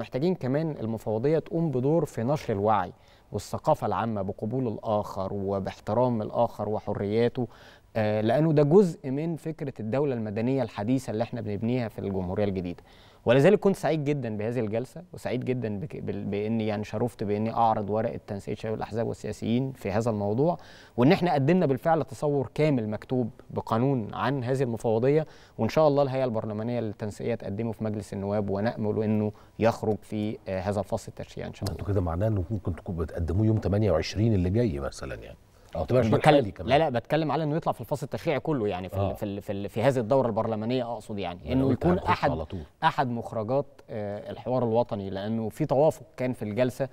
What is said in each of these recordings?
محتاجين كمان المفوضية تقوم بدور في نشر الوعي والثقافة العامة بقبول الآخر وباحترام الآخر وحرياته آه، لانه ده جزء من فكره الدوله المدنيه الحديثه اللي احنا بنبنيها في الجمهوريه الجديده ولذلك كنت سعيد جدا بهذه الجلسه وسعيد جدا باني يعني شرفت باني اعرض ورقه تنسيق شباب الاحزاب والسياسيين في هذا الموضوع وان احنا قدمنا بالفعل تصور كامل مكتوب بقانون عن هذه المفوضيه وان شاء الله الهيئه البرلمانيه للتنسيقيه تقدمه في مجلس النواب ونامل انه يخرج في آه، هذا الفصل التشريعي ان شاء الله. انتوا كده معناه انه ممكن تكونوا بتقدموه يوم 28 اللي جاي مثلا يعني. او تبقى بتكلم كمان. لا لا بتكلم على انه يطلع في الفصل التشريعي كله يعني في آه. في, في في هذه الدوره البرلمانيه اقصد يعني, يعني انه يكون احد على طول. احد مخرجات آه الحوار الوطني لانه في توافق كان في الجلسه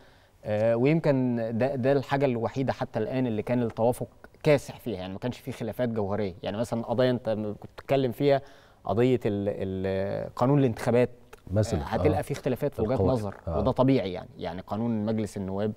آه ويمكن ده ده الحاجه الوحيده حتى الان اللي كان التوافق كاسح فيها يعني ما كانش في خلافات جوهريه يعني مثلا قضايا انت كنت بتتكلم فيها قضيه قانون الانتخابات مثلا آه، هتلقى آه. في اختلافات في وجهات نظر آه. وده طبيعي يعني يعني قانون مجلس النواب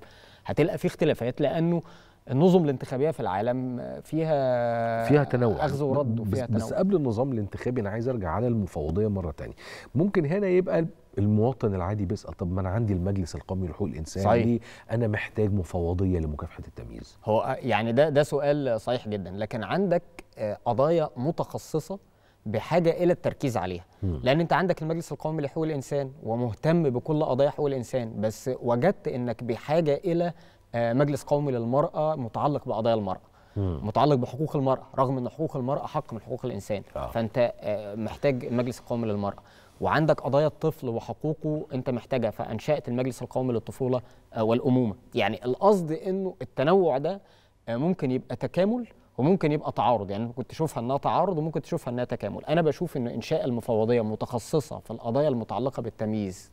هتلقى في اختلافات لانه النظم الانتخابيه في العالم فيها فيها تنوع اخذ ورد وفيها بس, تنوع. بس قبل النظام الانتخابي انا عايز ارجع على المفوضيه مره تانية ممكن هنا يبقى المواطن العادي بيسال طب ما انا عندي المجلس القومي لحقوق الانسان صحيح. ليه انا محتاج مفوضيه لمكافحه التمييز هو يعني ده ده سؤال صحيح جدا لكن عندك آه، قضايا متخصصه بحاجه الى التركيز عليها لان انت عندك المجلس القومي لحقوق الانسان ومهتم بكل قضايا حقوق الانسان بس وجدت انك بحاجه الى آه، مجلس قومي للمراه متعلق بقضايا المراه متعلق بحقوق المراه رغم ان حقوق المراه حق من حقوق الانسان آه. فانت آه، محتاج المجلس القومي للمراه وعندك قضايا الطفل وحقوقه انت محتاجها فانشات المجلس القومي للطفوله آه، والامومه يعني القصد انه التنوع ده ممكن يبقى تكامل وممكن يبقى تعارض يعني ممكن تشوفها انها تعارض وممكن تشوفها انها تكامل انا بشوف ان انشاء المفوضيه متخصصه في القضايا المتعلقه بالتمييز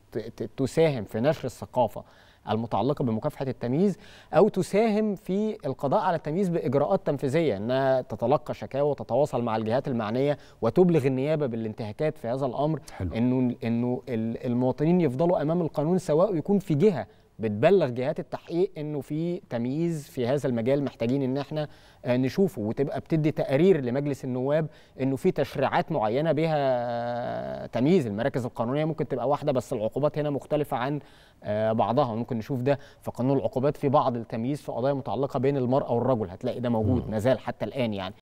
تساهم في نشر الثقافه المتعلقه بمكافحه التمييز او تساهم في القضاء على التمييز باجراءات تنفيذيه انها تتلقى شكاوى وتتواصل مع الجهات المعنيه وتبلغ النيابه بالانتهاكات في هذا الامر حلو. انه انه المواطنين يفضلوا امام القانون سواء ويكون في جهه بتبلغ جهات التحقيق انه في تمييز في هذا المجال محتاجين ان احنا آه، نشوفه وتبقى بتدي تقارير لمجلس النواب انه في تشريعات معينه بها آه، تمييز المراكز القانونيه ممكن تبقى واحده بس العقوبات هنا مختلفه عن آه، بعضها ممكن نشوف ده في قانون العقوبات في بعض التمييز في قضايا متعلقه بين المراه والرجل هتلاقي ده موجود ما زال حتى الان يعني